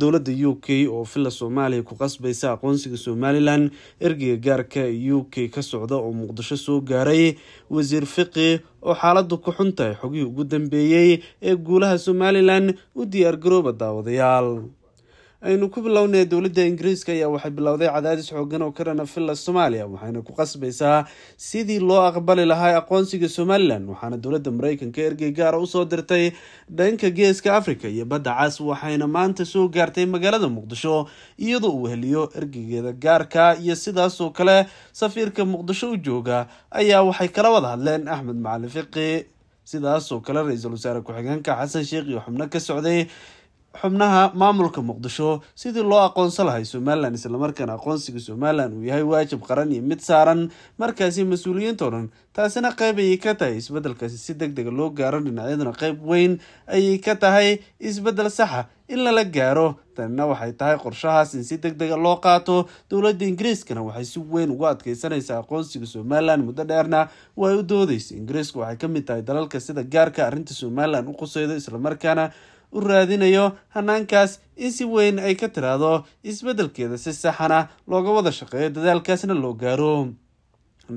dowladda u k oo filla soomaaliya ku qasbaysa aqoonsiga somalilan ergeyga gaarka u k ka socda oo muqdisho soo gaaray wasiir fiqi oo xaaladdu ku xuntahay xogihii ugu dambeeyey ee guulaha somalilan u diyaargarooba daawadayaal aynu ku bilownay dowladda ingiriiska ayaa waxay bilowday cadaadis xoogan oo ka dhana filla soomaaliya waxayna ku qasbaysaa sidii loo aqbali lahaa aqoonsiga somalilan waxaana dowladda mareykanka ergey gaara usoo dirtay dhanka geeska afrika iyo badda cas waxayna maanta soo gaartay magaalada muqdisho iyadoo uu heliyo ergeygeeda gaarka iyo sidaasoo kale safiirka muqdisho u jooga ayaa waxay kala wada hadleen axmed macalin fiqi sidaasoo kale ra-iisul wasaare ku-xigeenka xasan sheekh iyo xubno ka socday xubnaha maamulka muqdisho sidii loo aqoonsan lahay somalilan islamarkaana aqoonsiga somalilan uu yahay waajib qaran iyo mid saaran markaasi mas-uuliyiinto dhan taasina qayb ayay ka tahay isbeddelkaasi si deg dega ah loo gaaro dhinacyaduna qayb weyn ayay ka tahay isbeddel saxa in lala gaaro tanina waxay tahay qorshahaas in si deg dega ah loo qaato dowladda ingiriiskana waxay si weyn ugu adkeysanaysaa aqoonsiga somalilan muddo dheerna oo u doodeysa ingiriisku waxay ka mid tahay dalalka sida gaarka arrinta somalilan u quseydo islamarkaana u raadinayo hanaankaas in si weyn ay ka tiraahdo isbeddelkeeda si saxana looga wada shaqeeyo dadaalkaasna loo gaaro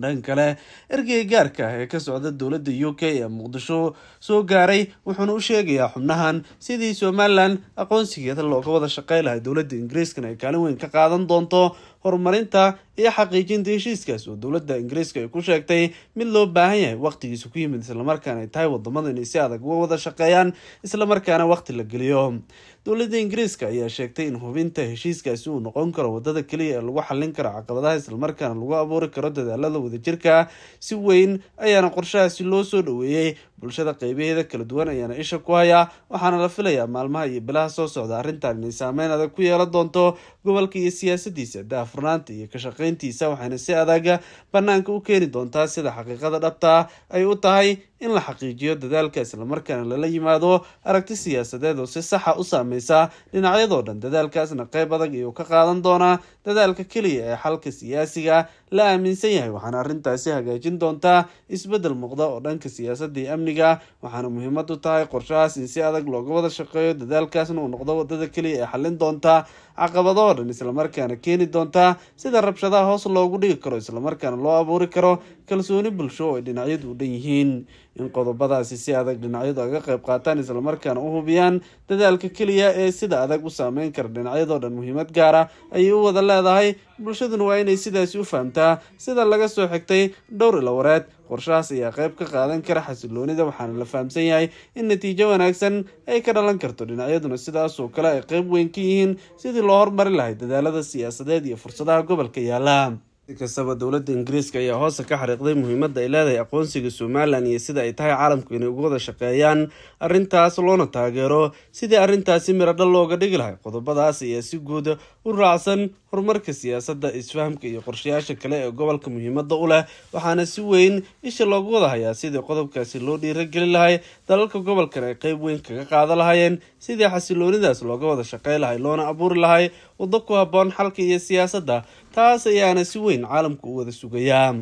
dhan kale ergey gaarka ah ee ka socda dowladda u k ee muqdisho soo gaaray wuxuuna u sheegayaa xubnahan sidii somalilan aqoonsigeeda looga wada shaqey lahaa dowladda ingiriiskan ay kaalin weyn ka qaadan doonto horumarinta iyo xaqiijinta heshiiskaas oo dowladda ingiriiska ay ku sheegtay mid loo baahan yahay wakhtigiisa ku yimid islamarkaana ay tahay wadamada inay si adag uga wada shaqeeyaan islamarkaana wakhti la geliyo dowladda ingiriiska ayaa sheegtay in hubinta heshiiskaasi uu noqon karo wadada keliya ee lagu xallin karo caqabadaha islamarkaana lagu abuuri karo dadaalada wadajirka si weyn ayaana qorshahaasi loo soo dhoweeyey bulshada qeybaheeda kala duwan ayaana isha ku hayaa waxaana la filayaa maalmaha iyo bilaha soo socda arrintan inay saameyn adag ku yeelan doonto gobolka iyo siyaasadiisa daafurnaanta iyo ka shaqayntiisa waxayna si adaga bannaanka u keeni doontaa sida xaqiiqada dhabtaa ay u tahay in la xaqiijiyo dadaalka islamarkaana lala yimaado aragti siyaasadeed oo si saxa u saameysa dhinacyadoo dhan dadaalkaasna qayb adag iyuu ka qaadan doonaa dadaalka keliya ee xalka siyaasiga la aaminsan yahay waxaana arrintaasi hagaajin doontaa isbeddel muuqda oo dhanka siyaasadda amniga waxaana muhiimad u tahay qorshahaas in si adag looga wada shaqeeyo dadaalkaasna uu noqdo wadada keliya ee xallin doonta caqabadoo dhan islamarkaana keeni doontaa sida rabshadaha hoos loogu dhigi karo islamarkaana loo abuuri karo kalsooni bulsho oo ay dhinacyadu u dhan yihiin in qodobadaasi si adag dhinacyadu aga qayb qaataan islamarkaana u hubiyaan dadaalka keliya ee sida adag u saameyn kara dhinacyadoo dhan muhiimad gaara ayay u wada leedahay bulshaduna waa inay sidaasi u fahamtaa sida laga soo xigtay dhowr ilawareed qorshahaas ayaa qayb ka qaadan kara xasiloonida waxaana la fahamsan yahay in natiijo wanaagsan ay ka dhalan karto dhinacyaduna sidaasoo kale ay qayb weyn ka yihiin sidii loo hormari lahay dadaalada siyaasadeed iyo fursadaha gobolka yaalla sikastaba dowladda ingiriiska ayaa hoosta ka xariiqday muhiimadda ay leedahay aqoonsiga somalilan iyo sida ay tahay caalamku inay uga wada shaqeeyaan arrintaas loona taageero sidii arrintaasi miradhal looga dhigi lahay qodobadaas ayaa si guud u raacsan horumarka siyaasadda isfahamka iyo qorshayaasha kale ee gobolka muhiimadda u leh waxaana si weyn isha loogu wada hayaa sidii qodobkaasi loo dhiirageli lahay dalalka gobolkan ay qeyb weyn kaga qaada lahaayeen sidii xasiloonidaas looga wada shaqey lahay loona abuuri lahay waddo ku habboon xalka iyo siyaasadda taas ayaana si weyn caalamka u wada sugayaa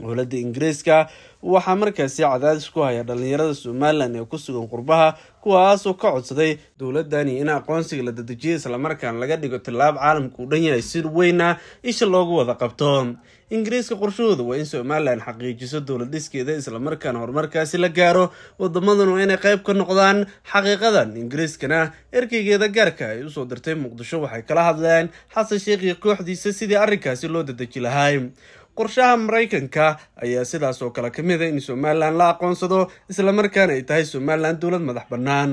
dowladda ingiriiska waxaa markaasi cadaadis ku haya dhallinyarada somalilan ee ku sugan qurbaha kuwaasoo ka codsaday dowladani in aqoonsiga la dadejiyo islamarkaan laga dhigo tallaab caalamka uu dhan yahay si weyna isha loogu wada qabto ingiriiska qorshahooda waa in somalilan xaqiijiso dowladdhiskeeda islamarkaan horumarkaasi la gaaro waa inay qayb ka noqdaan xaqiiqadan ingiriiskana erkeygeeda gaarka ay ah usoo dirtay muqdisho waxay kala hadleen xasan sheekh iyo kooxdiisa sidii arrinkaasi loo dadeji lahaay qorshaha maraykanka ayaa sidaas oo kale ka mid mida ah in somalilan la aqoonsado islamarkaana ay tahay somalilan dowlad madax bannaan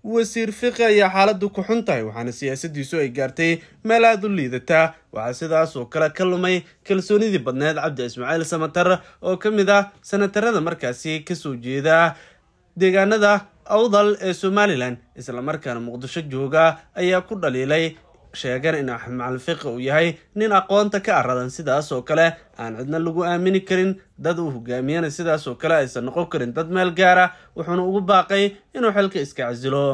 wasiir fiqi ayaa xaaladdu ku xun tahay waxaana siyaasaddiisu ay gaartay meel aada u liidata waxaa sidaas oo kale ka lumay kalsoonidii badneed cabdi ismaaciil samatar oo ka mid ah sanatarada markaasi kasoo jeeda deegaanada awdal ee somalilan islamarkaana muqdisho jooga ayaa ku dhaliilay sheegeen in axmed ah uu yahay nin aqoonta ka aradan sidaas oo kale aan cidna lagu aamini karin dad uu hogaamiyana sidaas oo kale aysan noqon karin dad meel gaara wuxuuna ugu baaqay inuu xilka iska casilo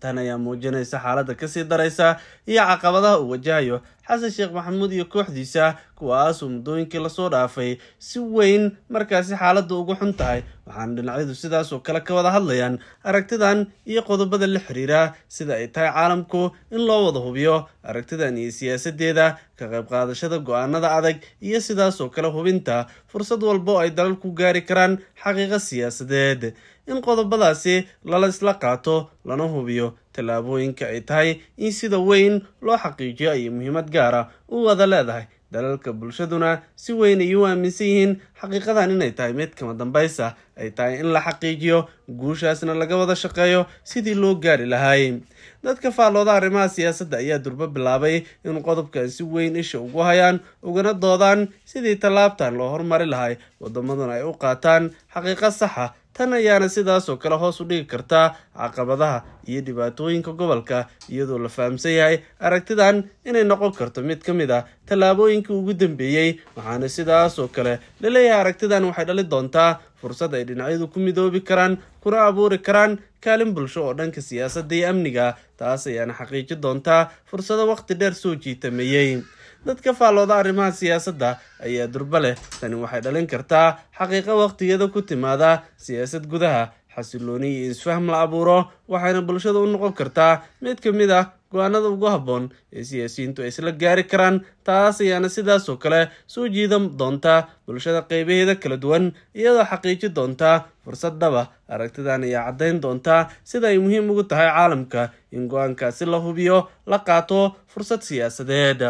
tan ayaa muujinaysa xaaladda kasii daraysa iyo caqabadaha uu wajahayo xasan sheekh maxamuud iyo kooxdiisa kuwaas uu muddooyinkii lasoo dhaafay si weyn markaasi xaaladda ugu xun tahay waxaana dhinacyadu sidaas oo kale ka wada hadlayaan aragtidan iyo qodobada la xiriira sida ay tahay caalamku in loo wada hubiyo aragtidan iyo siyaasaddeeda ka qayb qaadashada go-aanada adag iyo sidaas oo kale hubinta fursad walba oo ay dalal gaari karaan xaqiiqo siyaasadeed in qodobadaasi lala isla qaato lana hubiyo tallaabooyinka ay tahay in sida weyn loo xaqiijiyo ayay muhiimad gaara ah u wada leedahay dalalka bulshaduna si weyn ayay u aaminsan yihiin xaqiiqadan inay tahay mid kama dambaysa ay tahay in la xaqiijiyo guushaasna laga wada shaqeeyo sidii loo gaari lahay dadka faallooda arrimaha siyaasadda ayaa durbo bilaabay in qodobkan si weyn isha ugu hayaan ugana doodaan sidii tallaabtan loo hormari lahay waddamaduna ay u qaataan xaqiiqo saxa tan ayaana sidaasoo kale hoos u dhigi kartaa caqabadaha iyo dhibaatooyinka gobolka iyadoo la fahamsan yahay aragtidan inay noqon karto mid ka mid a ah tallaabooyinkii ugu dambeeyey waxaana sidaasoo kale la leeyahay aragtidan waxay dhali doontaa fursad ay dhinacyadu ku midoobi karaan kuna abuuri karaan kaalin bulsho oo dhanka siyaasadda iyo amniga taas ayaana xaqiiji doontaa fursado wakhti dheer soo jiitamayey dadka faallooda arrimaha siyaasadda ayaa durba leh tani waxay dhalin kartaa xaqiiqo wakhtigeeda ku timaada siyaasad gudaha xasilooni iyo isfaham la abuuro waxayna bulshada u noqon kartaa mid ka mid ah go-aanada ugu habboon ee siyaasiyiintu ay isla gaari karaan taas ayaana sidaasoo kale soo jiidan doontaa bulshada qeybaheeda kala duwan iyadoo xaqiiji doonta fursad daba aragtidan ayaa caddayn doontaa sida ay muhiim ugu tahay caalamka in go-aankaasi la hubiyo la qaato fursad siyaasadeed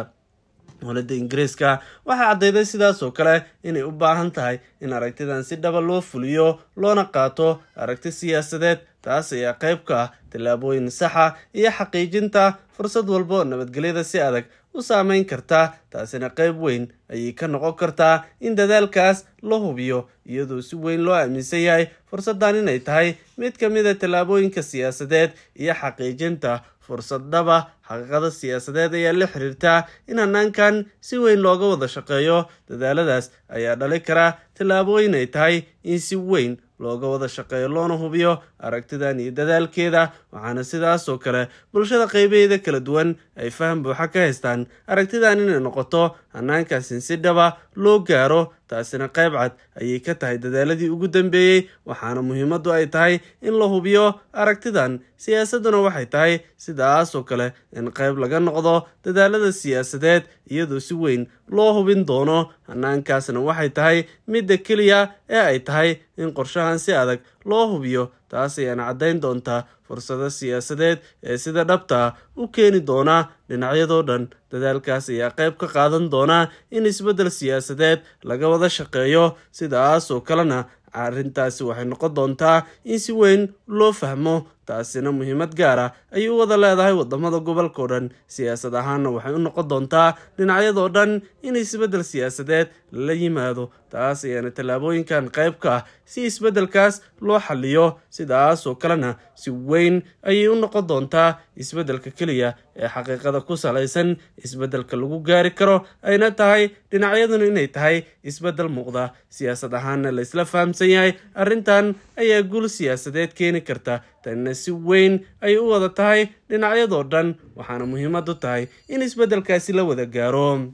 dowladda ingiriiska waxaa cadeyday sidaas oo kale inay u baahan tahay in aragtidan si dhaba loo fuliyo loona qaato aragti siyaasadeed taas ayaa qayb ka ah tallaabooyin saxa ah iyo xaqiijinta fursad walba oo nabadgelyada si adag u saamayn karta taasina qayb weyn ayay ka noqon kartaa in dadaalkaas la hubiyo iyadoo si weyn loo aaminsan yahay fursaddan inay tahay mid ka mida ah tallaabooyinka siyaasadeed iyo xaqiijinta fursad dhab xaqiiqada siyaasadeed ayaa la xiriirta in hannaankan si weyn looga wada shaqeeyo dadaaladaas ayaa dhali kara tillaabooyin ay tahay in si weyn looga wada shaqeeyo loona hubiyo aragtidan iyo dadaalkeeda waxaana sidaasoo kale bulshada qaybaheeda kala duwan ay faham buuxa ka haystaan aragtidan inay noqoto hanaankaas in si dhaba loo gaaro taasina qayb cad ayay ka tahay dadaaladii ugu dambeeyey waxaana muhiimaddu ay tahay in la hubiyo aragtidan siyaasadduna waxay tahay sidaasoo kale in qayb laga noqdo dadaalada siyaasadeed iyadoo si weyn loo hubin doono hanaankaasna waxay tahay midda keliya ee ay tahay in qorshahan si adag loo hubiyo taas ayaana caddayn doontaa fursado siyaasadeed ee sida dhabta u keeni doona dhinacyadoo dhan dadaalkaas ayaa qayb ka qaadan doonaa in isbeddel siyaasadeed laga wada shaqeeyo sidaas oo kalena arrintaasi waxay noqon doontaa in si weyn loo fahmo taasina muhiimad gaara ah ayay u wada leedahay waddamada gobolka o dhan siyaasad ahaanna waxay u noqon doontaa dhinacyadoo dhan in isbeddel siyaasadeed la yimaado taas ayaana tallaabooyinkan qayb ka ah si isbeddelkaas loo xaliyo sidaasoo kalena si weyn ayay u noqon doontaa isbeddelka keliya ee xaqiiqada ku salaysan isbeddelka lagu gaari karo ayna tahay dhinacyaduna inay tahay isbeddel muuqda siyaasad ahaanna laysla fahamsan yahay arrintan ayaa guul siyaasadeed keeni karta tan waxaana si weyn ay u wada tahay dhinacyadoo dhan waxaana muhiimad u tahay in isbeddelkaasi la wada gaaro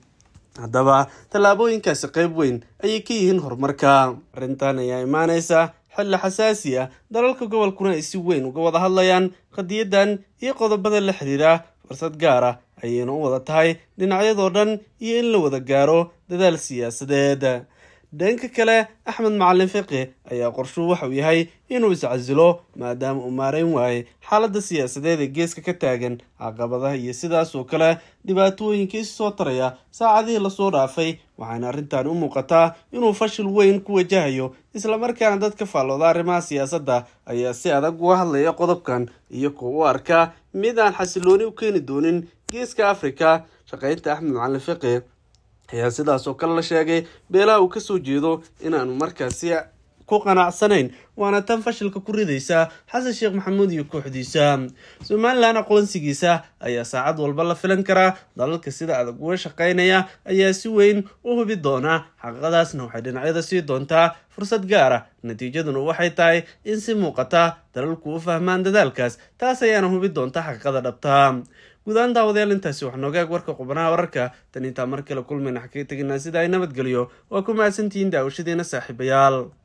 haddaba tallaabooyinkaasi qayb weyn ayay ka yihiin horumarka arrintan ayaa imaanaysa xilli xasaasi ah dalalka gobolkuna ay si weyn uga wada hadlayaan qadiyaddan iyo qodobada la xidhiira fursad gaar ah ayayna u wada tahay dhinacyadoo dhan iyo in la wada gaaro dadaal siyaasadeed dhanka kale axmed macalin fiqi ayaa qorshuu waxauu yahay inuu iscasilo maadaama uu maarayn waayay xaaladda siyaasadeed ee geeska ka taagan caqabadaha iyo sidaasoo kale dhibaatooyinka isu soo taraya saacadihii lasoo dhaafay waxaana arrintaani u muuqataa inuu fashil weyn ku wajahayo islamarkaana dadka faallooda arrimaha siyaasadda ayaa si adag uga hadlaya qodobkan iyagoo u arka mid aan xasilooni u keeni doonin geeska afrika shaqaynta axmed macalin fiqi ayaa sidaas oo kale la sheegay beelaha uu kasoo jeedo inaanu markaasi ku qanacsanayn waana tan fashilka ku ridaysa xasan sheekh maxamuud iyo kooxdiisa somalilan aqoonsigiisa ayaa saacad walba la filan karaa dalalka sida adag uga shaqaynaya ayaa si weyn u hubi doona xaqadaasna waxay dhinacyada sii doontaa fursad gaara ah. natiijaduna waxay tahay in si muuqata dalalku u fahmaan dadaalkaas taas ayaana hubi doonta xaqada dhabta guudahaan daawadyaal intaasi waxnogaag warka xubnaha wararka tan intaa mar kale kulmayna xakaga tegina sida ay nabadgeliyo waa ku mahadsantihiin daawashadeena saaxiibayaal